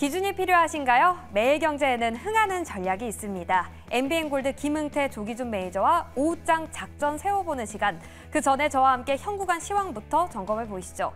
기준이 필요하신가요? 매일경제에는 흥하는 전략이 있습니다. MBN 골드 김흥태 조기준 매니저와 오후장 작전 세워보는 시간. 그 전에 저와 함께 현구간 시황부터 점검해 보시죠.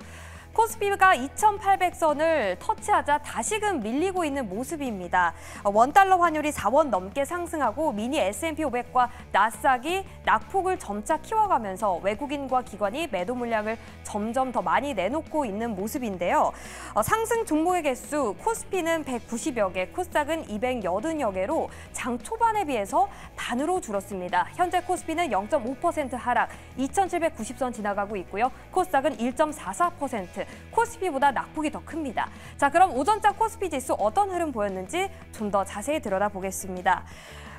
코스피가 2,800선을 터치하자 다시금 밀리고 있는 모습입니다. 원달러 환율이 4원 넘게 상승하고 미니 S&P 500과 나스닥이 낙폭을 점차 키워가면서 외국인과 기관이 매도 물량을 점점 더 많이 내놓고 있는 모습인데요. 어, 상승 종목의 개수 코스피는 190여 개, 코스닥은 280여 개로 장 초반에 비해서 반으로 줄었습니다. 현재 코스피는 0.5% 하락, 2,790선 지나가고 있고요. 코스닥은 1.44% 코스피보다 낙폭이 더 큽니다. 자, 그럼 오전장 코스피 지수 어떤 흐름 보였는지 좀 더 자세히 들여다보겠습니다.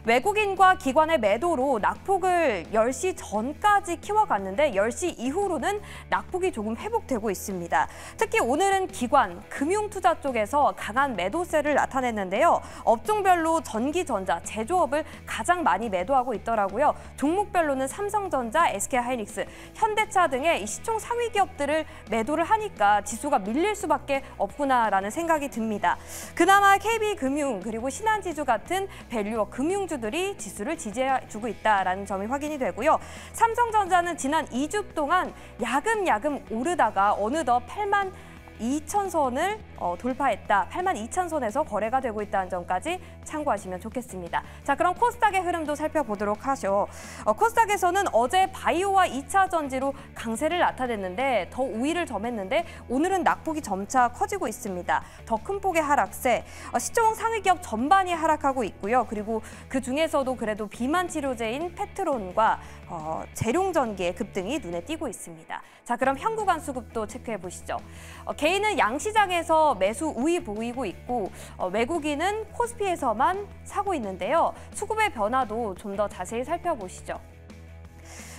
외국인과 기관의 매도로 낙폭을 10시 전까지 키워갔는데 10시 이후로는 낙폭이 조금 회복되고 있습니다. 특히 오늘은 기관, 금융투자 쪽에서 강한 매도세를 나타냈는데요. 업종별로 전기전자, 제조업을 가장 많이 매도하고 있더라고요. 종목별로는 삼성전자, SK하이닉스, 현대차 등의 시총 상위 기업들을 매도를 하니까 지수가 밀릴 수밖에 없구나라는 생각이 듭니다. 그나마 KB금융 그리고 신한지주 같은 밸류업 금융주 상수들이 지수를 지지해주고 있다라는 점이 확인이 되고요. 삼성전자는 지난 2주 동안 야금야금 오르다가 어느덧 8만 2천 선을 어, 돌파했다. 8만 2천 선에서 거래가 되고 있다는 점까지 참고하시면 좋겠습니다. 자, 그럼 코스닥의 흐름도 살펴보도록 하죠. 어, 코스닥에서는 어제 바이오와 2차 전지로 강세를 나타냈는데 더 우위를 점했는데 오늘은 낙폭이 점차 커지고 있습니다. 더 큰 폭의 하락세, 어, 시총 상위 기업 전반이 하락하고 있고요. 그리고 그 중에서도 그래도 비만 치료제인 페트론과 어, 재룡전기의 급등이 눈에 띄고 있습니다. 자, 그럼 현구간 수급도 체크해 보시죠. 어, 개인은 양시장에서 매수 우위 보이고 있고 어, 외국인은 코스피에서만 사고 있는데요. 수급의 변화도 좀 더 자세히 살펴보시죠.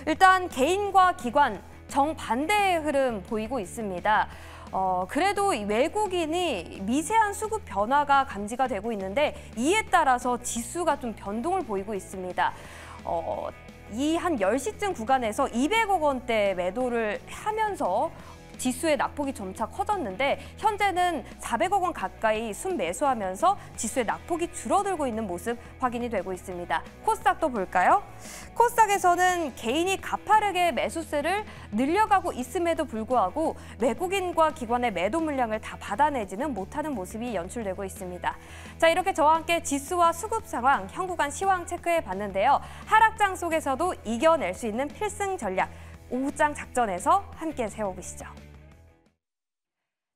일단 개인과 기관 정반대의 흐름 보이고 있습니다. 어, 그래도 외국인이 미세한 수급 변화가 감지가 되고 있는데 이에 따라서 지수가 좀 변동을 보이고 있습니다. 어, 이한 열시쯤 구간에서 200억 원대 매도를 하면서 지수의 낙폭이 점차 커졌는데 현재는 400억 원 가까이 순매수하면서 지수의 낙폭이 줄어들고 있는 모습 확인이 되고 있습니다. 코스닥도 볼까요? 코스닥에서는 개인이 가파르게 매수세를 늘려가고 있음에도 불구하고 외국인과 기관의 매도 물량을 다 받아내지는 못하는 모습이 연출되고 있습니다. 자 이렇게 저와 함께 지수와 수급 상황, 현 구간 시황 체크해 봤는데요. 하락장 속에서도 이겨낼 수 있는 필승 전략, 오후장 작전에서 함께 세워보시죠.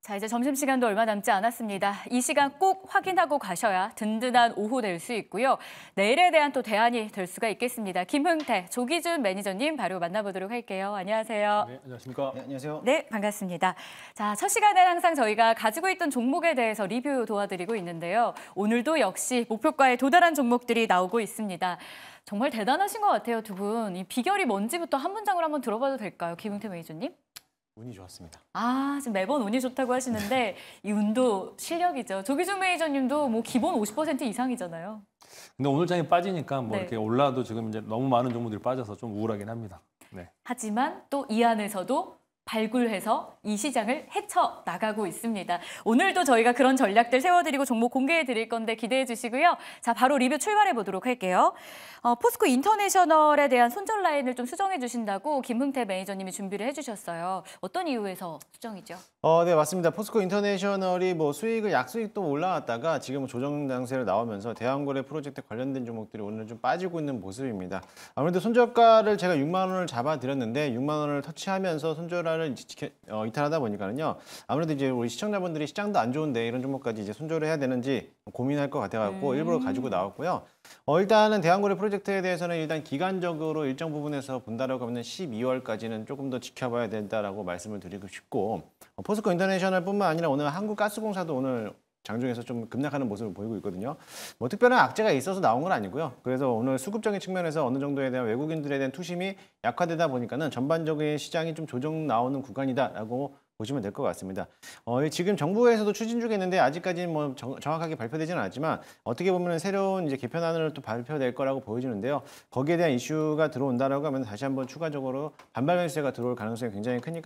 자, 이제 점심시간도 얼마 남지 않았습니다. 이 시간 꼭 확인하고 가셔야 든든한 오후 될 수 있고요. 내일에 대한 또 대안이 될 수가 있겠습니다. 김흥태, 조기준 매니저님 바로 만나보도록 할게요. 안녕하세요. 네, 안녕하십니까. 네, 안녕하세요. 네, 반갑습니다. 자, 첫 시간엔 항상 저희가 가지고 있던 종목에 대해서 리뷰 도와드리고 있는데요. 오늘도 역시 목표가에 도달한 종목들이 나오고 있습니다. 정말 대단하신 것 같아요, 두 분. 이 비결이 뭔지부터 한 문장으로 한번 들어봐도 될까요, 김흥태 매니저님? 운이 좋았습니다. 아, 지금 매번 운이 좋다고 하시는데 이 운도 실력이죠. 조기준 매니저님도 뭐 기본 50% 이상이잖아요. 근데 오늘 장에 빠지니까 뭐 네. 이렇게 올라도 지금 이제 너무 많은 종목들이 빠져서 좀 우울하긴 합니다. 네. 하지만 또 이 안에서도 발굴해서 이 시장을 헤쳐나가고 있습니다. 오늘도 저희가 그런 전략들 세워드리고 종목 공개해드릴 건데 기대해 주시고요. 자, 바로 리뷰 출발해 보도록 할게요. 어, 포스코 인터내셔널에 대한 손절 라인을 좀 수정해 주신다고 김흥태 매니저님이 준비를 해주셨어요. 어떤 이유에서 수정이죠? 어, 네, 맞습니다. 포스코 인터내셔널이 뭐 수익을 약수익 도 올라왔다가 지금 조정 장세를 나오면서 대한거래 프로젝트 관련된 종목들이 오늘 좀 빠지고 있는 모습입니다. 아무래도 손절가를 제가 6만 원을 잡아드렸는데 6만 원을 터치하면서 손절화를 지켜, 어, 이탈하다 보니까는요. 아무래도 이제 우리 시청자분들이 시장도 안 좋은데 이런 종목까지 이제 손절을 해야 되는지 고민할 것같아가지고 음. 일부러 가지고 나왔고요. 어, 일단은 대한고래 프로젝트에 대해서는 일단 기간적으로 일정 부분에서 본다라고 하면 12월까지는 조금 더 지켜봐야 된다라고 말씀을 드리고 싶고 어, 포스코 인터내셔널뿐만 아니라 오늘 한국가스공사도 오늘 장중에서 좀 급락하는 모습을 보이고 있거든요. 뭐 특별한 악재가 있어서 나온 건 아니고요. 그래서 오늘 수급적인 측면에서 어느 정도에 대한 외국인들에 대한 투심이 약화되다 보니까는 전반적인 시장이 좀 조정 나오는 구간이다라고 보시면 될 것 같습니다. 어, 지금 정부에서도 추진 중에 있는데 아직까지는 뭐 정, 확하게 발표되지는 않았지만 어떻게 보면 새로운 이제 개편안을 또 발표될 거라고 보여지는데요. 거기에 대한 이슈가 들어온다라고 하면 다시 한번 추가적으로 반발 강세가 들어올 가능성이 굉장히 크니까요.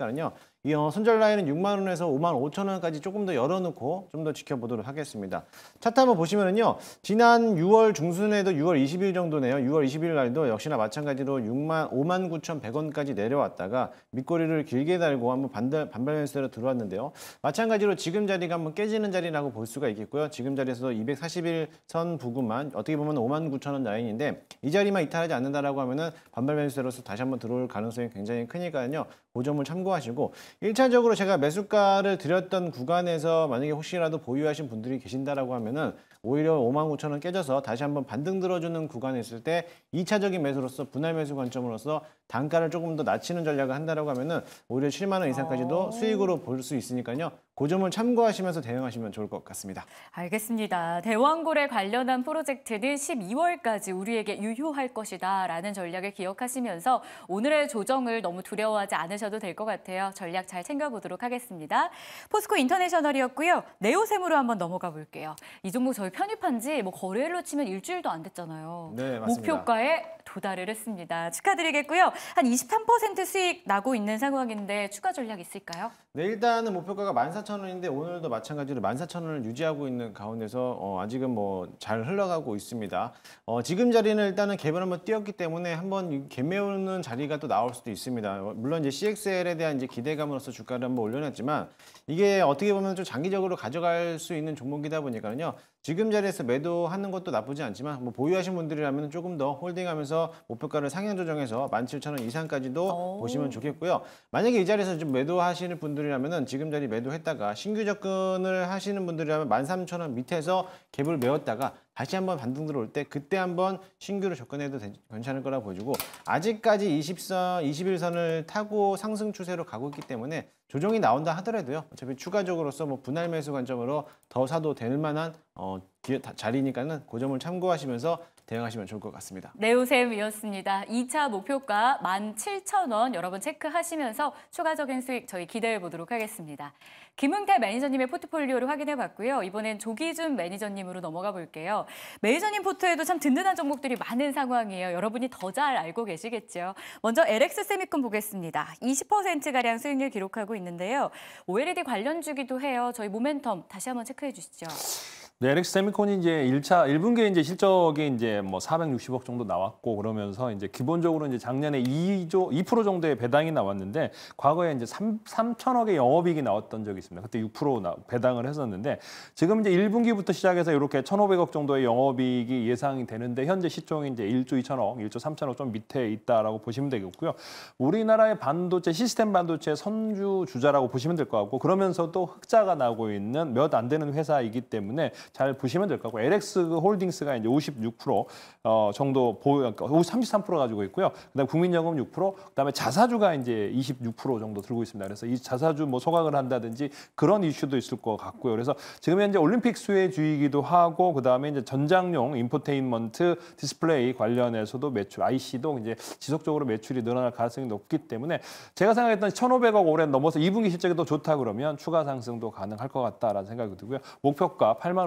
이 어, 선절 라인은 6만 원에서 5만 5천 원까지 조금 더 열어놓고 좀 더 지켜보도록 하겠습니다. 차트 한번 보시면은요. 지난 6월 중순에도 6월 20일 정도네요. 6월 20일 날도 역시나 마찬가지로 6만 5만 9천 100원까지 내려왔다가 밑꼬리를 길게 달고 한번 반달, 반발 연세로 들어왔는데요. 마찬가지로 지금 자리가 한번 깨지는 자리라고 볼 수가 있겠고요. 지금 자리에서도 241선 부근만 어떻게 보면 5만 9천 원 라인인데 이 자리만 이탈하지 않는다라고 하면은 반발 매세로서 다시 한번 들어올 가능성이 굉장히 크니까요. 그 점을 참고하시고 일차적으로 제가 매수가를 드렸던 구간에서 만약에 혹시라도 보유하신 분들이 계신다라고 하면은 오히려 5만 9천 원 깨져서 다시 한번 반등 들어주는 구간에 있을 때 2차적인 매수로서 분할 매수 관점으로서 단가를 조금 더 낮추는 전략을 한다라고 하면은 오히려 7만 원 이상까지도 어. 수익으로 볼 수 있으니까요. 고 그 점을 참고하시면서 대응하시면 좋을 것 같습니다. 알겠습니다. 대왕골에 관련한 프로젝트는 12월까지 우리에게 유효할 것이다 라는 전략을 기억하시면서 오늘의 조정을 너무 두려워하지 않으셔도 될 것 같아요. 전략 잘 챙겨보도록 하겠습니다. 포스코 인터내셔널이었고요. 네오셈으로 한번 넘어가 볼게요. 이 종목 저희 편입한 지뭐 거래일로 치면 일주일도 안 됐잖아요. 네, 맞습니다. 목표가에 도달을 했습니다. 축하드리겠고요. 한 23% 수익 나고 있는 상황인데 추가 전략 있을까요? 네, 일단은 목표가가 14,000원인데 오늘도 마찬가지로 14,000원을 유지하고 있는 가운데서 어, 아직은 뭐 잘 흘러가고 있습니다. 어, 지금 자리는 일단은 개별 한번 뛰었기 때문에 한번 개매우는 자리가 또 나올 수도 있습니다. 어, 물론 이제 CXL에 대한 이제 기대감으로서 주가를 한번 올려놨지만 이게 어떻게 보면 좀 장기적으로 가져갈 수 있는 종목이다 보니까요. 지금 자리에서 매도하는 것도 나쁘지 않지만 뭐 보유하신 분들이라면 조금 더 홀딩하면서 목표가를 상향 조정해서 17,000원 이상까지도 오. 보시면 좋겠고요. 만약에 이 자리에서 좀 매도하시는 분들이라면 지금 자리 매도했다가 신규 접근을 하시는 분들이라면 13,000원 밑에서 갭을 메웠다가 다시 한번 반등 들어올 때 그때 한번 신규로 접근해도 괜찮을 거라 고 보여주고 아직까지 20선, 21선을 타고 상승 추세로 가고 있기 때문에 조정이 나온다 하더라도요. 어차피 추가적으로서 뭐 분할 매수 관점으로 더 사도 될 만한 어, 자리니까는 고 그 점을 참고하시면서 대응하시면 좋을 것 같습니다. 네오셈이었습니다. 2차 목표가 17,000원 여러분 체크하시면서 추가적인 수익 저희 기대해 보도록 하겠습니다. 김흥태 매니저님의 포트폴리오를 확인해 봤고요. 이번엔 조기준 매니저님으로 넘어가 볼게요. 매니저님 포트에도 참 든든한 종목들이 많은 상황이에요. 여러분이 더 잘 알고 계시겠죠. 먼저 LX 세미콘 보겠습니다. 20%가량 수익률 기록하고 있는데요. OLED 관련 주기도 해요. 저희 모멘텀 다시 한번 체크해 주시죠. 네, LX 세미콘이 이제 1차 1분기 이제 실적이 이제 뭐 460억 정도 나왔고 그러면서 이제 기본적으로 이제 작년에 2조 2% 정도의 배당이 나왔는데 과거에 이제 3 3천억의 영업이익이 나왔던 적이 있습니다. 그때 6% 배당을 했었는데 지금 이제 1분기부터 시작해서 이렇게 1,500억 정도의 영업이익이 예상이 되는데 현재 시총이 이제 1조 2천억, 1조 3천억 좀 밑에 있다라고 보시면 되겠고요. 우리나라의 반도체 시스템 반도체 선주 주자라고 보시면 될 것 같고 그러면서 또 흑자가 나고 있는 몇 안 되는 회사이기 때문에 잘 보시면 될 거고 LX 그 홀딩스가 이제 56% 어, 정도 보유 33% 그러니까 가지고 있고요. 그다음 국민연금 6%, 그다음에 자사주가 이제 26% 정도 들고 있습니다. 그래서 이 자사주 뭐 소각을 한다든지 그런 이슈도 있을 것 같고요. 그래서 지금 현재 올림픽 수혜주의기도 하고 그다음에 이제 전장용 인포테인먼트 디스플레이 관련해서도 매출 IC도 이제 지속적으로 매출이 늘어날 가능성이 높기 때문에 제가 생각했던 1,500억 올해 넘어서 2분기 실적이 더 좋다 그러면 추가 상승도 가능할 것 같다라는 생각이 들고요. 목표가 8만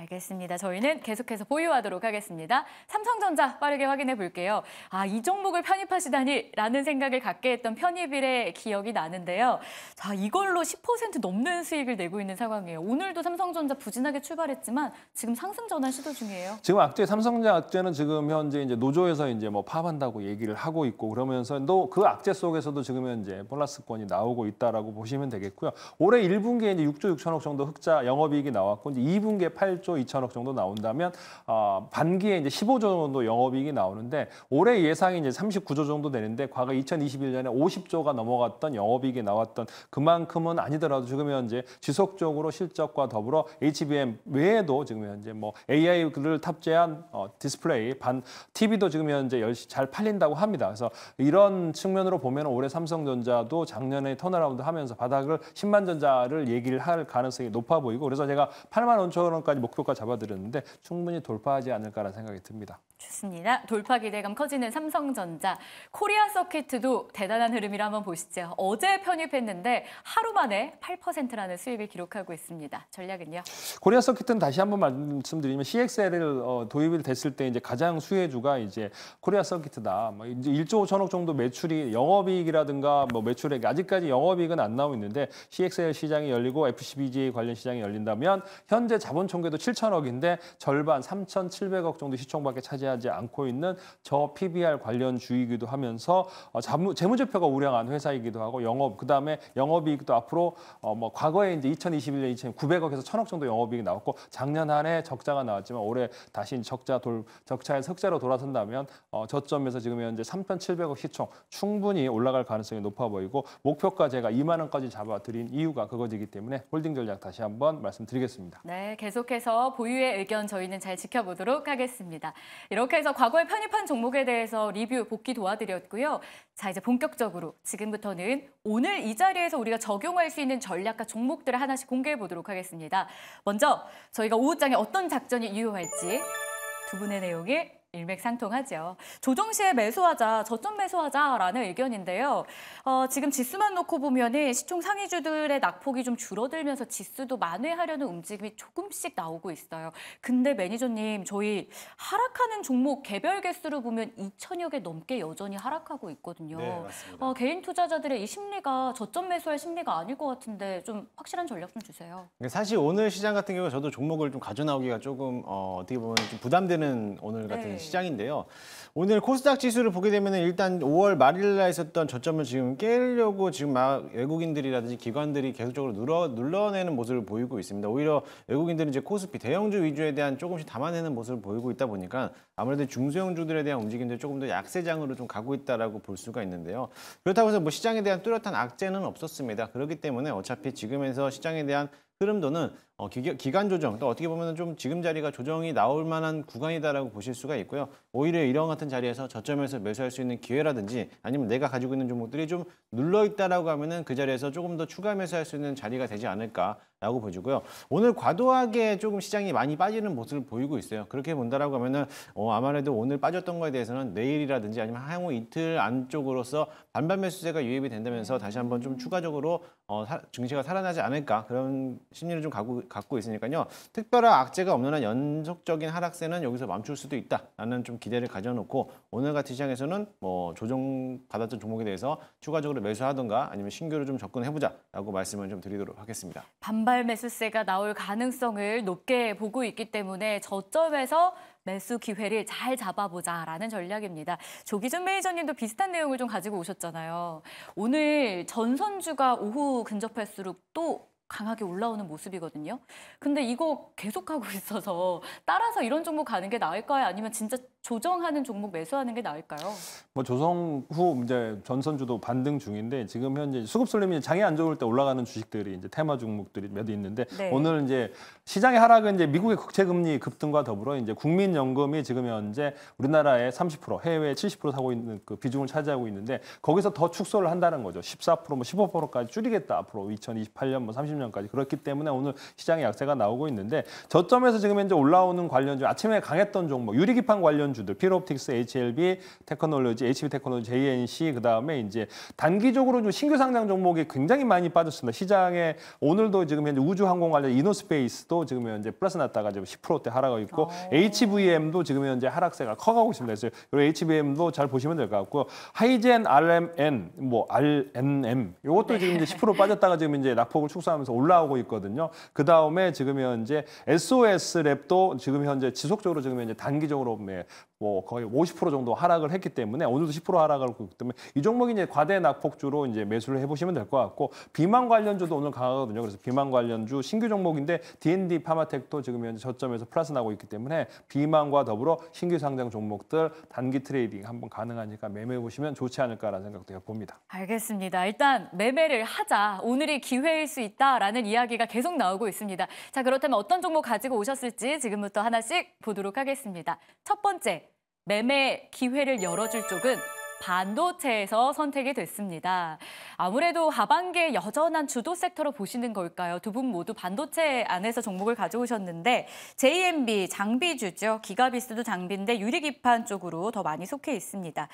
알겠습니다. 저희는 계속해서 보유하도록 하겠습니다. 삼성전자 빠르게 확인해 볼게요. 아, 이 종목을 편입하시다니 라는 생각을 갖게 했던 편입일의 기억이 나는데요. 자, 이걸로 10% 넘는 수익을 내고 있는 상황이에요. 오늘도 삼성전자 부진하게 출발했지만 지금 상승 전환 시도 중이에요. 지금 악재 삼성전자 악재는 지금 현재 이제 노조에서 이제 뭐 파업한다고 얘기를 하고 있고 그러면서도 그 악재 속에서도 지금 현재 플러스권이 나오고 있다라고 보시면 되겠고요. 올해 1분기에 이제 6조 6천억 정도 흑자 영업이익이 나왔고 이제 2분기에 8조 8조 2천억 정도 나온다면 어, 반기에 이제 15조 정도 영업이익이 나오는데 올해 예상이 이제 39조 정도 되는데 과거 2021년에 50조가 넘어갔던 영업이익이 나왔던 그만큼은 아니더라도 지금 현재 지속적으로 실적과 더불어 HBM 외에도 지금 현재 뭐 AI를 탑재한 어, 디스플레이 반 TV도 지금 현재 열잘 팔린다고 합니다. 그래서 이런 측면으로 보면 올해 삼성전자도 작년에 턴어라운드 하면서 바닥을 10만 전자를 얘기를 할 가능성이 높아 보이고 그래서 제가 8만 5천 원까지 목 목표가 잡아드렸는데 충분히 돌파하지 않을까라는 생각이 듭니다. 좋습니다. 돌파 기대감 커지는 삼성전자. 코리아 서킷도 대단한 흐름이라 한번 보시죠. 어제 편입했는데 하루 만에 8%라는 수익을 기록하고 있습니다. 전략은요? 코리아 서킷은 다시 한번 말씀드리면 CXL을 어, 도입이 됐을 때 이제 가장 수혜주가 이제 코리아 서킷이다. 뭐 이제 1조 5천억 정도 매출이 영업이익이라든가 뭐 매출액 아직까지 영업이익은 안 나오고 있는데 CXL 시장이 열리고 FCBG 관련 시장이 열린다면 현재 자본 총계도 7천억인데 절반 3,700억 정도 시총밖에 차지 차지하지 않고 있는 저 PBR 관련 주이기도 하면서 어, 자무, 재무제표가 우량한 회사이기도 하고 영업 그다음에 영업이익도 앞으로 어, 뭐 과거에 이제 2021년 2 0 900억에서 1000억 정도 영업이익이 나왔고 작년 한해 적자가 나왔지만 올해 다시 적자 돌적자에석 흑자로 돌아선다면 어, 저점에서 지금 현재 3,700억 시총 충분히 올라갈 가능성이 높아 보이고 목표가 제가 2만 원까지 잡아 드린 이유가 그거지기 때문에 홀딩 전략 다시 한번 말씀드리겠습니다. 네, 계속해서 보유의 의견 저희는 잘 지켜보도록 하겠습니다. 이렇게 해서 과거에 편입한 종목에 대해서 리뷰 복귀 도와드렸고요. 자, 이제 본격적으로 지금부터는 오늘 이 자리에서 우리가 적용할 수 있는 전략과 종목들을 하나씩 공개해 보도록 하겠습니다. 먼저 저희가 오후장에 어떤 작전이 유효할지 두 분의 내용을 일맥상통하죠. 조정시에 매수하자, 저점 매수하자라는 의견인데요. 어, 지금 지수만 놓고 보면 시총 상위주들의 낙폭이 좀 줄어들면서 지수도 만회하려는 움직임이 조금씩 나오고 있어요. 근데 매니저님, 저희 하락하는 종목 개별 개수로 보면 2천여 개 넘게 여전히 하락하고 있거든요. 네, 맞습니다. 어, 개인 투자자들의 이 심리가 저점 매수할 심리가 아닐 것 같은데 좀 확실한 전략 좀 주세요. 사실 오늘 시장 같은 경우 저도 종목을 좀 가져 나오기가 조금 어, 떻게 보면 좀 부담되는 오늘 같은 네. 시장인데요. 오늘 코스닥 지수를 보게 되면 일단 5월 말일날 있었던 저점을 지금 깨려고 지금 막 외국인들이라든지 기관들이 계속적으로 눌러, 눌러내는 모습을 보이고 있습니다. 오히려 외국인들은 이제 코스피 대형주 위주에 대한 조금씩 담아내는 모습을 보이고 있다 보니까 아무래도 중소형주들에 대한 움직임도 조금 더 약세장으로 좀 가고 있다라고 볼 수가 있는데요. 그렇다고 해서 뭐 시장에 대한 뚜렷한 악재는 없었습니다. 그렇기 때문에 어차피 지금에서 시장에 대한 흐름도는 어, 기간 조정, 또 어떻게 보면 좀 지금 자리가 조정이 나올 만한 구간이다라고 보실 수가 있고요. 오히려 이런 같은 자리에서 저점에서 매수할 수 있는 기회라든지 아니면 내가 가지고 있는 종목들이 좀 눌러 있다라고 하면은 그 자리에서 조금 더 추가 매수할 수 있는 자리가 되지 않을까 라고 보여지고요. 오늘 과도하게 조금 시장이 많이 빠지는 모습을 보이고 있어요. 그렇게 본다라고 하면은 어, 아무래도 오늘 빠졌던 거에 대해서는 내일이라든지 아니면 향후 이틀 안쪽으로서 반반 매수세가 유입이 된다면서 다시 한번 좀 추가적으로 어, 사, 증시가 살아나지 않을까 그런 심리를 좀 갖고, 갖고 있으니까요. 특별한 악재가 없는 한 연속적인 하락세는 여기서 멈출 수도 있다라는 좀 기대를 가져놓고 오늘 같은 시장에서는 뭐 조정 받았던 종목에 대해서 추가적으로 매수하던가 아니면 신규로 좀 접근해보자라고 말씀을 좀 드리도록 하겠습니다. 반발 자발 매수세가 나올 가능성을 높게 보고 있기 때문에 저점에서 매수 기회를 잘 잡아보자라는 전략입니다. 조기준 매니저님도 비슷한 내용을 좀 가지고 오셨잖아요. 오늘 전선주가 오후 근접할수록 또 강하게 올라오는 모습이거든요. 근데 이거 계속하고 있어서 따라서 이런 종목 가는 게 나을까요? 아니면 진짜 조정하는 종목 매수하는 게 나을까요? 뭐 조성 후 이제 전선주도 반등 중인데 지금 현재 수급 설렘이 장이 안 좋을 때 올라가는 주식들이 이제 테마 종목들이 몇 있는데 네. 오늘 이제 시장의 하락은 이제 미국의 국채 금리 급등과 더불어 이제 국민 연금이 지금 현재 우리나라의 30% 해외 70% 사고 있는 그 비중을 차지하고 있는데 거기서 더 축소를 한다는 거죠. 14%뭐 15%까지 줄이겠다 앞으로 2028년 뭐 30년까지 그렇기 때문에 오늘 시장의 약세가 나오고 있는데 저점에서 지금 현재 올라오는 관련주 아침에 강했던 종목 유리기판 관련 주들 피로옵틱스, HLB 테크놀로지, HB 테크놀로지, JNC 그다음에 이제 단기적으로 좀 신규 상장 종목이 굉장히 많이 빠졌습니다. 시장에 오늘도 지금 현재 우주항공 관련 이노스페이스도 지금 현재 플러스 났다가 지금 10%대 하락하고 있고 오. 어. HVM도 지금 현재 하락세가 커가고 있습니다. 그래서 그리고 HVM도 잘 보시면 될 것 같고 하이젠 RMN 뭐 RNM 이것도 네. 지금 이제 10% 빠졌다가 지금 이제 낙폭을 축소하면서 올라오고 있거든요. 그 다음에 지금 현재 SOS 랩도 지금 현재 지속적으로 지금 현재 단기적으로 뭐 거의 50% 정도 하락을 했기 때문에 오늘도 10% 하락을 했기 때문에 이 종목이 이제 과대 낙폭주로 이제 매수를 해보시면 될 것 같고 비만 관련주도 오늘 강하거든요. 그래서 비만 관련주 신규 종목인데 D&D 파마텍도 지금 현재 저점에서 플러스 나고 있기 때문에 비만과 더불어 신규 상장 종목들 단기 트레이딩 한번 가능하니까 매매해 보시면 좋지 않을까라는 생각도 해봅니다. 알겠습니다. 일단 매매를 하자. 오늘이 기회일 수 있다라는 이야기가 계속 나오고 있습니다. 자 그렇다면 어떤 종목 가지고 오셨을지 지금부터 하나씩 보도록 하겠습니다. 첫 번째 매매 기회를 열어줄 쪽은 반도체에서 선택이 됐습니다. 아무래도 하반기에 여전한 주도 섹터로 보시는 걸까요? 두 분 모두 반도체 안에서 종목을 가져오셨는데 JMB 장비주죠. 기가비스도 장비인데 유리기판 쪽으로 더 많이 속해 있습니다.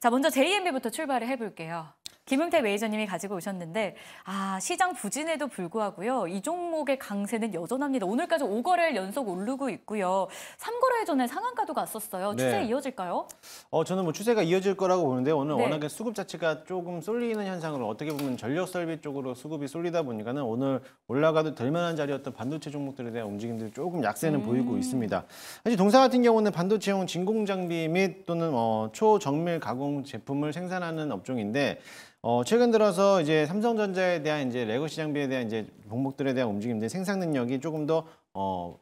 자, 먼저 JMB부터 출발을 해볼게요. 김흥태 매니저님이 가지고 오셨는데 아 시장 부진에도 불구하고요. 이 종목의 강세는 여전합니다. 오늘까지 5거래일 연속 오르고 있고요. 3거래일 전에 상한가도 갔었어요. 네. 추세 네. 이어질까요? 어 저는 뭐 추세가 이어질 거라고 보는데 오늘 네. 워낙에 수급 자체가 조금 쏠리는 현상으로 어떻게 보면 전력 설비 쪽으로 수급이 쏠리다 보니까는 오늘 올라가도 될 만한 자리였던 반도체 종목들에 대한 움직임들이 조금 약세는 음. 보이고 있습니다. 사실 동사 같은 경우는 반도체용 진공 장비 및 또는 어, 초정밀 가공 제품을 생산하는 업종인데 어, 최근 들어서 이제 삼성전자에 대한 이제 레고시 장비에 대한 이제 종목들에 대한 움직임들 생산 능력이 조금 더 어,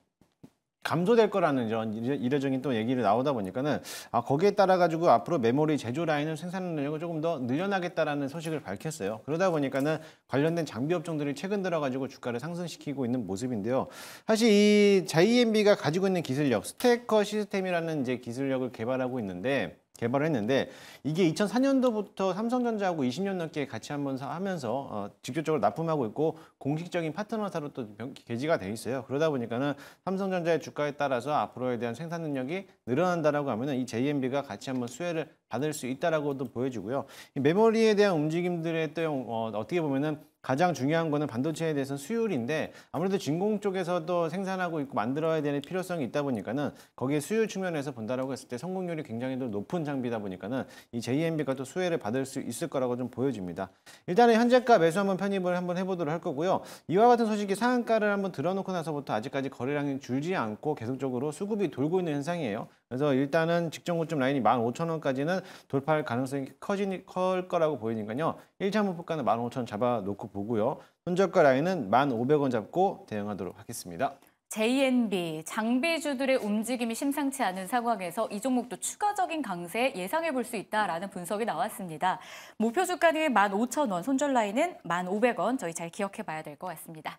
감소될 거라는 이런 이례적인 또 얘기를 나오다 보니까는 아, 거기에 따라 가지고 앞으로 메모리 제조 라인을 생산 능력을 조금 더 늘려나겠다라는 소식을 밝혔어요. 그러다 보니까는 관련된 장비 업종들이 최근 들어 가지고 주가를 상승시키고 있는 모습인데요. 사실 이 JMB가 가지고 있는 기술력 스테커 시스템이라는 이제 기술력을 개발하고 있는데 개발을 했는데 이게 2004년도부터 삼성전자하고 20년 넘게 같이 한번 하면서 어, 직접적으로 납품하고 있고 공식적인 파트너사로 또 게지가 돼 있어요. 그러다 보니까는 삼성전자의 주가에 따라서 앞으로에 대한 생산 능력이 늘어난다라고 하면은 이 JMB가 같이 한번 수혜를 받을 수 있다라고도 보여지고요. 메모리에 대한 움직임들의또 어, 어떻게 보면은 가장 중요한 거는 반도체에 대해서 수율인데 아무래도 진공 쪽에서도 생산하고 있고 만들어야 되는 필요성이 있다 보니까는 거기에 수율 측면에서 본다라고 했을 때 성공률이 굉장히 높은 장비다 보니까는 이 JMB가 또 수혜를 받을 수 있을 거라고 좀 보여집니다. 일단은 현재가 매수 한번 편입을 한번 해보도록 할 거고요. 이와 같은 소식이 상한가를 한번 들어놓고 나서부터 아직까지 거래량이 줄지 않고 계속적으로 수급이 돌고 있는 현상이에요. 그래서 일단은 직전고점 라인이 15,000원까지는 돌파할 가능성이 커지니, 클 거라고 보이니까요. 1차 목표가는 15,000원 잡아놓고 보고요. 손절가 라인은 1,500원 잡고 대응하도록 하겠습니다. JNB, 장비주들의 움직임이 심상치 않은 상황에서 이 종목도 추가적인 강세 예상해 볼 수 있다라는 분석이 나왔습니다. 목표 주가는 15,000원, 손절 라인은 1,500원 저희 잘 기억해 봐야 될 것 같습니다.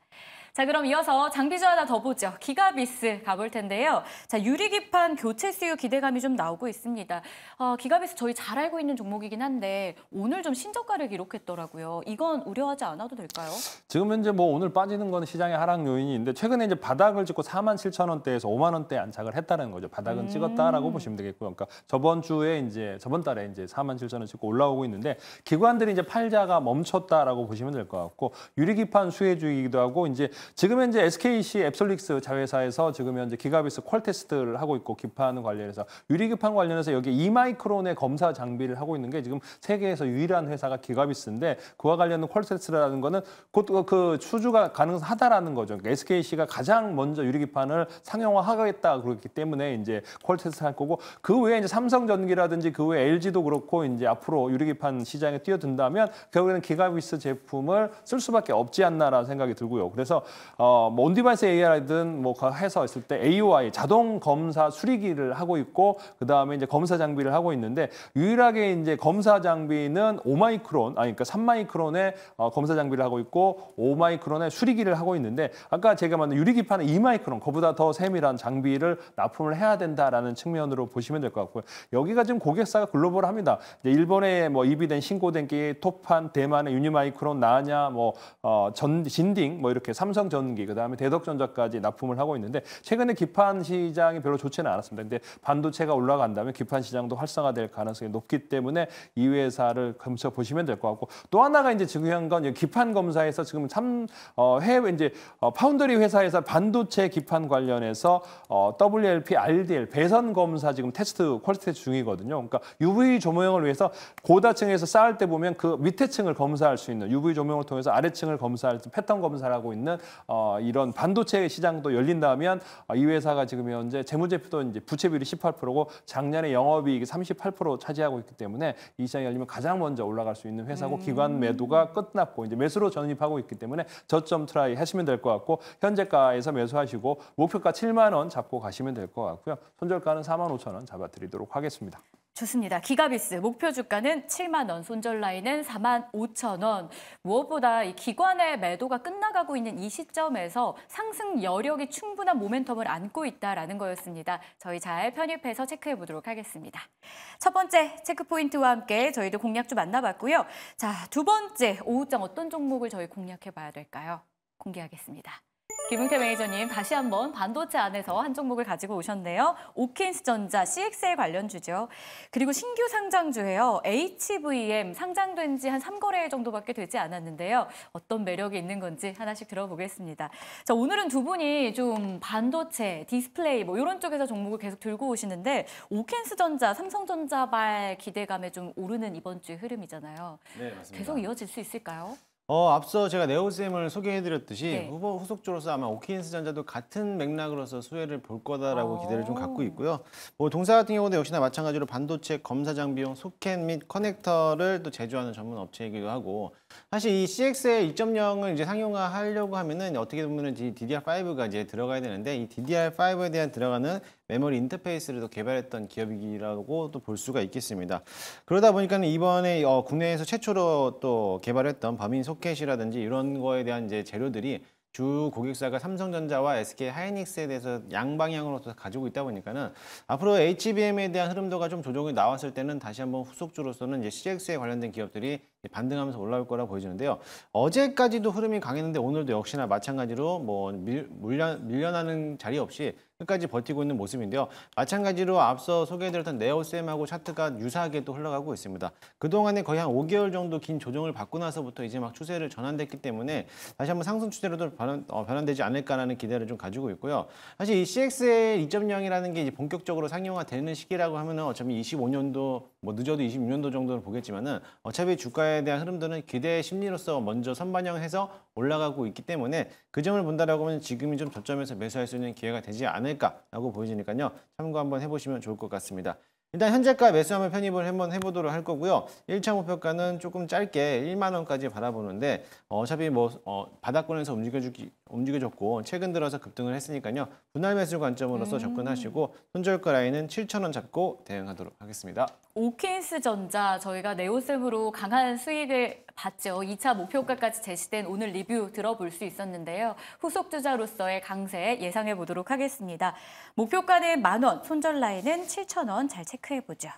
자, 그럼 이어서 장비주 하나 더 보죠. 기가비스 가볼 텐데요. 자, 유리기판 교체 수요 기대감이 좀 나오고 있습니다. 어, 기가비스 저희 잘 알고 있는 종목이긴 한데 오늘 좀 신저가를 기록했더라고요. 이건 우려하지 않아도 될까요? 지금 현재 뭐 오늘 빠지는 건 시장의 하락 요인인데 최근에 이제 바닥을 찍고 4만 7천 원대에서 5만 원대 안착을 했다는 거죠. 바닥은 음... 찍었다라고 보시면 되겠고요. 그러니까 저번 주에 이제 저번 달에 이제 4만 7천 원 찍고 올라오고 있는데 기관들이 이제 팔자가 멈췄다라고 보시면 될 것 같고 유리기판 수혜주이기도 하고 이제 지금 현재 SKC 앱솔릭스 자회사에서 지금 현재 기가비스 퀄 테스트를 하고 있고 기판 관련해서 유리 기판 관련해서 여기 2마이크론의 검사 장비를 하고 있는 게 지금 세계에서 유일한 회사가 기가비스인데 그와 관련된 퀄 테스트라는 거는 곧그 그 수주가 가능하다라는 거죠. 그러니까 SKC가 가장 먼저 유리 기판을 상용화하겠다 그렇기 때문에 이제 퀄 테스트 할 거고 그 외에 이제 삼성전기라든지 그 외에 LG도 그렇고 이제 앞으로 유리 기판 시장에 뛰어든다면 결국에는 기가비스 제품을 쓸 수밖에 없지 않나라는 생각이 들고요. 그래서 어, 뭐 온디바이스 AI든 뭐 해서 그 했을 때 a i 자동 검사 수리기를 하고 있고 그 다음에 이제 검사 장비를 하고 있는데 유일하게 이제 검사 장비는 5마이크론 아니 그러니까 3마이크론의 어, 검사 장비를 하고 있고 5마이크론의 수리기를 하고 있는데 아까 제가 만든 유리기판은 2마이크론 그보다 더 세밀한 장비를 납품을 해야 된다라는 측면으로 보시면 될 것 같고요. 여기가 지금 고객사가 글로벌합니다. 일본에 뭐 입이된 신고된 게 토판, 대만의 유니마이크론, 나냐, 뭐 어, 전 진딩 뭐 이렇게 삼성 삼성전기 그다음에 대덕전자까지 납품을 하고 있는데 최근에 기판 시장이 별로 좋지는 않았습니다. 근데 반도체가 올라간다면 기판 시장도 활성화될 가능성이 높기 때문에 이 회사를 검사 보시면 될 것 같고 또 하나가 이제 중요한 건 기판 검사에서 지금 참 어, 해외 이제 어, 파운드리 회사에서 반도체 기판 관련해서 어, WLP, RDL 배선 검사 지금 테스트 퀄리티 중이거든요. 그러니까 UV 조명을 위해서 고다층에서 쌓을 때 보면 그 밑에 층을 검사할 수 있는 UV 조명을 통해서 아래층을 검사할 수 패턴 검사하고 를 있는 어, 이런 반도체 시장도 열린다면 어, 이 회사가 지금 현재 재무제표도 이제 부채비율이 18%고 작년에 영업이익이 38% 차지하고 있기 때문에 이 시장이 열리면 가장 먼저 올라갈 수 있는 회사고 음. 기관 매도가 끝났고 이제 매수로 전입하고 있기 때문에 저점 트라이 하시면 될 것 같고 현재가에서 매수하시고 목표가 7만 원 잡고 가시면 될 것 같고요. 손절가는 4만 5천 원 잡아드리도록 하겠습니다. 좋습니다. 기가비스 목표 주가는 7만 원, 손절 라인은 4만 5천 원. 무엇보다 이 기관의 매도가 끝나가고 있는 이 시점에서 상승 여력이 충분한 모멘텀을 안고 있다라는 거였습니다. 저희 잘 편입해서 체크해 보도록 하겠습니다. 첫 번째 체크 포인트와 함께 저희도 공략주 만나봤고요. 자, 두 번째 오후장 어떤 종목을 저희 공략해 봐야 될까요? 공개하겠습니다. 김웅태 매니저님 다시 한번 반도체 안에서 한 종목을 가지고 오셨네요. 오케인스전자 CXL 관련주죠. 그리고 신규 상장주예요. HVM 상장된 지한 삼거래 정도밖에 되지 않았는데요. 어떤 매력이 있는 건지 하나씩 들어보겠습니다. 자, 오늘은 두 분이 좀 반도체, 디스플레이 뭐 이런 쪽에서 종목을 계속 들고 오시는데 오케인스전자, 삼성전자발 기대감에 좀 오르는 이번 주의 흐름이잖아요. 네, 맞습니다. 계속 이어질 수 있을까요? 어, 앞서 제가 네오쌤을 소개해드렸듯이 네. 후보 후속조로서 아마 오키엔스전자도 같은 맥락으로서 수혜를 볼 거다라고 아. 기대를 좀 갖고 있고요. 뭐 동사 같은 경우도 역시나 마찬가지로 반도체 검사 장비용 소켓 및 커넥터를 또 제조하는 전문 업체이기도 하고 사실 이 CX의 2.0을 이제 상용화하려고 하면은 어떻게 보면은 DDR5가 이제 들어가야 되는데 이 DDR5에 대한 들어가는 메모리 인터페이스를 또 개발했던 기업이라고 또 볼 수가 있겠습니다. 그러다 보니까 이번에 어, 국내에서 최초로 또 개발했던 범인 소켓이라든지 이런 거에 대한 이제 재료들이 주 고객사가 삼성전자와 SK 하이닉스에 대해서 양방향으로 가지고 있다 보니까는 앞으로 HBM에 대한 흐름도가 좀 조정이 나왔을 때는 다시 한번 후속주로서는 이제 CX에 관련된 기업들이 반등하면서 올라올 거라 보여지는데요. 어제까지도 흐름이 강했는데 오늘도 역시나 마찬가지로 뭐 밀려, 밀려나는 자리 없이 끝까지 버티고 있는 모습인데요. 마찬가지로 앞서 소개해드렸던 네오쌤하고 차트가 유사하게 또 흘러가고 있습니다. 그동안에 거의 한 5개월 정도 긴 조정을 받고 나서부터 이제 막 추세를 전환됐기 때문에 다시 한번 상승 추세로도 변환, 어, 되지 않을까라는 기대를 좀 가지고 있고요. 사실 이 CXL 2.0이라는 게 이제 본격적으로 상용화되는 시기라고 하면 은 어차피 25년도 뭐 늦어도 26년도 정도는 보겠지만은 어차피 주가에 대한 흐름들은 기대 심리로서 먼저 선반영해서 올라가고 있기 때문에 그 점을 본다라고 하면 지금이 좀 저점에서 매수할 수 있는 기회가 되지 않을 까 않을까라고 보여지니까요. 참고 한번 해보시면 좋을 것 같습니다. 일단 현재가 매수 한번 편입을 한번 해보도록 할 거고요. 1차 목표가는 조금 짧게 1만 원까지 바라보는데 어차피 뭐 어, 바닥권에서 움직여주기, 움직여줬고 최근 들어서 급등을 했으니까요. 분할 매수 관점으로서 음. 접근하시고 손절가 라인은 7천 원 잡고 대응하도록 하겠습니다. 오케이스전자 저희가 네오셈으로 강한 수익을 봤죠. 2차 목표가까지 제시된 오늘 리뷰 들어볼 수 있었는데요. 후속 주자로서의 강세 예상해 보도록 하겠습니다. 목표가는 만 원, 손절 라인은 7천 원잘 체크해 보죠.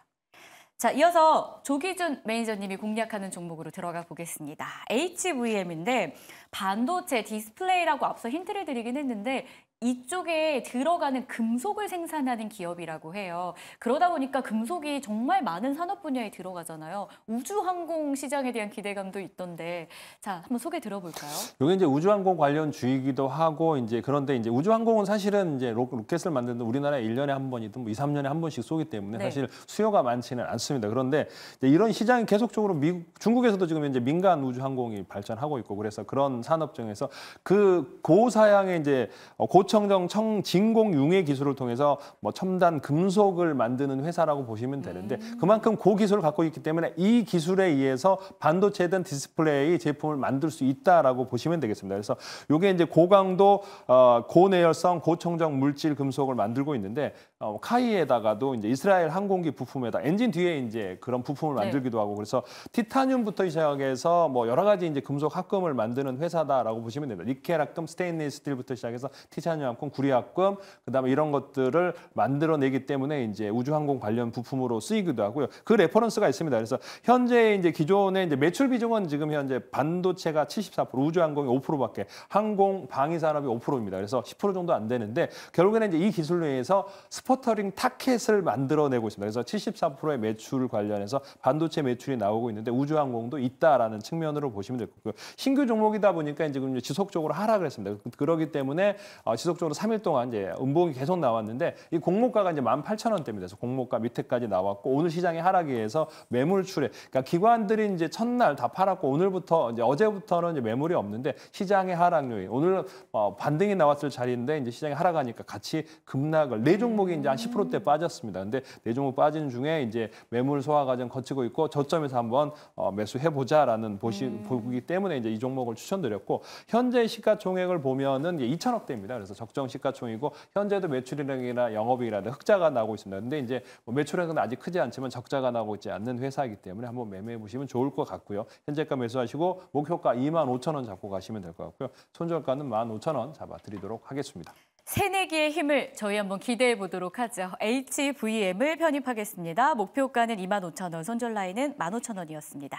자, 이어서 조기준 매니저님이 공략하는 종목으로 들어가 보겠습니다. HVM인데 반도체 디스플레이라고 앞서 힌트를 드리긴 했는데 이쪽에 들어가는 금속을 생산하는 기업이라고 해요. 그러다 보니까 금속이 정말 많은 산업 분야에 들어가잖아요. 우주항공 시장에 대한 기대감도 있던데 자 한번 소개 들어볼까요? 여기 이제 우주항공 관련 주의기도 하고 이제 그런데 이제 우주항공은 사실은 이제 로, 켓을 만드는 우리나라에 1년에한 번이든 2, 뭐 3년에 한 번씩 쏘기 때문에 네. 사실 수요가 많지는 않습니다. 그런데 이런 시장이 계속적으로 미국, 중국에서도 지금 이제 민간 우주항공이 발전하고 있고 그래서 그런 산업 중에서 그 고사양의 이제 어, 고 고청정 청 진공 융해 기술을 통해서 뭐 첨단 금속을 만드는 회사라고 보시면 되는데 음. 그만큼 고기술을 갖고 있기 때문에 이 기술에 의해서 반도체든 디스플레이 제품을 만들 수 있다라고 보시면 되겠습니다. 그래서 요게 이제 고강도 어, 고내열성 고청정 물질 금속을 만들고 있는데 어, 카이에다가도 이제 이스라엘 항공기 부품에다 엔진 뒤에 이제 그런 부품을 네. 만들기도 네. 하고 그래서 티타늄부터 시작해서 뭐 여러 가지 이제 금속 합금을 만드는 회사다라고 보시면 됩니다. 니켈 합금, 스테인리스 스틸부터 시작해서 티타늄 산유함권구리함금 그다음에 이런 것들을 만들어내기 때문에 이제 우주항공 관련 부품으로 쓰이기도 하고요. 그 레퍼런스가 있습니다. 그래서 현재 이제 기존의 이제 매출 비중은 지금 현재 반도체가 74%, 우주항공이 5%밖에, 항공 방위 산업이 5%입니다. 그래서 10% 정도 안 되는데 결국에는 이제 이 기술로 인해서 스포터링 타켓을 만들어내고 있습니다. 그래서 74%의 매출 관련해서 반도체 매출이 나오고 있는데 우주항공도 있다라는 측면으로 보시면 될 거고요. 신규 종목이다 보니까 지금 지속적으로 하락을 했습니다. 그러기 때문에 어, 지속 지속적으로 3일 동안 이제 음봉이 계속 나왔는데 이 공모가가 이제 18,000원대입니다. 그래서 공모가 밑에까지 나왔고 오늘 시장이 하락에 의해서 매물 출회. 그러니까 기관들이 이제 첫날 다 팔았고 오늘부터 이제 어제부터는 이제 매물이 없는데 시장의 하락 요인. 오늘 어, 반등이 나왔을 자리인데 이제 시장이 하락하니까 같이 급락을 네 종목이 이제 한 10%대 빠졌습니다. 근데 네 종목 빠진 중에 이제 매물 소화 과정 거치고 있고 저점에서 한번 어, 매수해 보자라는 보시 음. 보기 때문에 이제 이 종목을 추천드렸고 현재 시가총액을 보면은 2천억대입니다. 그래서 적정 시가총이고 현재도 매출이익이나 영업이익이라든 흑자가 나오고 있습니다. 근데 이제 뭐 매출액은 아직 크지 않지만 적자가 나오고 있지 않는 회사이기 때문에 한번 매매해 보시면 좋을 것 같고요. 현재가 매수하시고 목표가 2만 5천 원 잡고 가시면 될 것 같고요. 손절가는 1만 5천 원 잡아드리도록 하겠습니다. 새내기의 힘을 저희 한번 기대해 보도록 하죠. HVM을 편입하겠습니다. 목표가는 25,000원, 손절 라인은 15,000원이었습니다.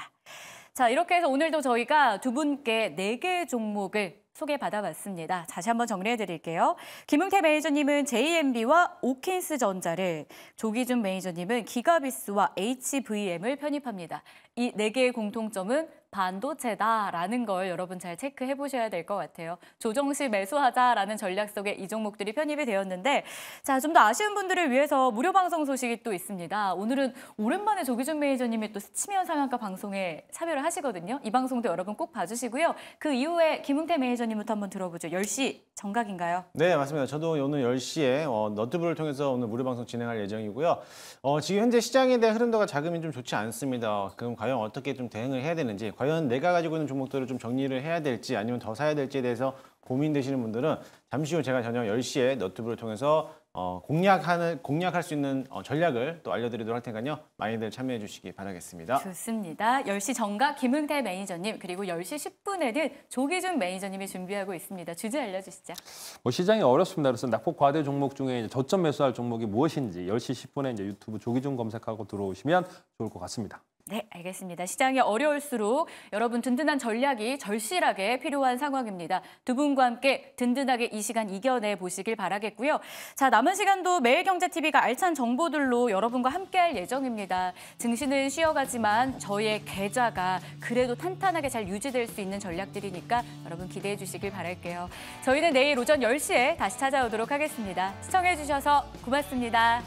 자, 이렇게 해서 오늘도 저희가 두 분께 네 개 종목을 소개받아봤습니다. 다시 한번 정리해드릴게요. 김웅태 매니저님은 JMB와 오킨스전자를, 조기준 매니저님은 기가비스와 HVM을 편입합니다. 이 네 개의 공통점은 반도체다라는 걸 여러분 잘 체크해 보셔야 될 것 같아요. 조정시 매수하자라는 전략 속에 이 종목들이 편입이 되었는데 자좀 더 아쉬운 분들을 위해서 무료 방송 소식이 또 있습니다. 오늘은 오랜만에 조기준 매니저님이 또 스치면 상한가 방송에 참여를 하시거든요. 이 방송도 여러분 꼭 봐주시고요. 그 이후에 김웅태 매니저님부터 한번 들어보죠. 10시 정각인가요? 네 맞습니다. 저도 오늘 10시에 어, 너트브를 통해서 오늘 무료 방송 진행할 예정이고요. 어, 지금 현재 시장에 대한 흐름도가 자금이 좀 좋지 않습니다. 그럼 과연 어떻게 좀 대응을 해야 되는지 과연 내가 가지고 있는 종목들을 좀 정리를 해야 될지 아니면 더 사야 될지에 대해서 고민되시는 분들은 잠시 후 제가 저녁 10시에 너튜브를 통해서 어, 공략하는, 공략할 수 있는 어, 전략을 또 알려드리도록 할 테니까요. 많이들 참여해 주시기 바라겠습니다. 좋습니다. 10시 정각 김흥태 매니저님 그리고 10시 10분에는 조기준 매니저님이 준비하고 있습니다. 주제 알려주시죠. 뭐 시장이 어렵습니다. 그래서 낙폭 과대 종목 중에 저점 매수할 종목이 무엇인지 10시 10분에 이제 유튜브 조기준 검색하고 들어오시면 좋을 것 같습니다. 네, 알겠습니다. 시장이 어려울수록 여러분 든든한 전략이 절실하게 필요한 상황입니다. 두 분과 함께 든든하게 이 시간 이겨내 보시길 바라겠고요. 자, 남은 시간도 매일경제TV가 알찬 정보들로 여러분과 함께할 예정입니다. 증시는 쉬어가지만 저희의 계좌가 그래도 탄탄하게 잘 유지될 수 있는 전략들이니까 여러분 기대해 주시길 바랄게요. 저희는 내일 오전 10시에 다시 찾아오도록 하겠습니다. 시청해 주셔서 고맙습니다.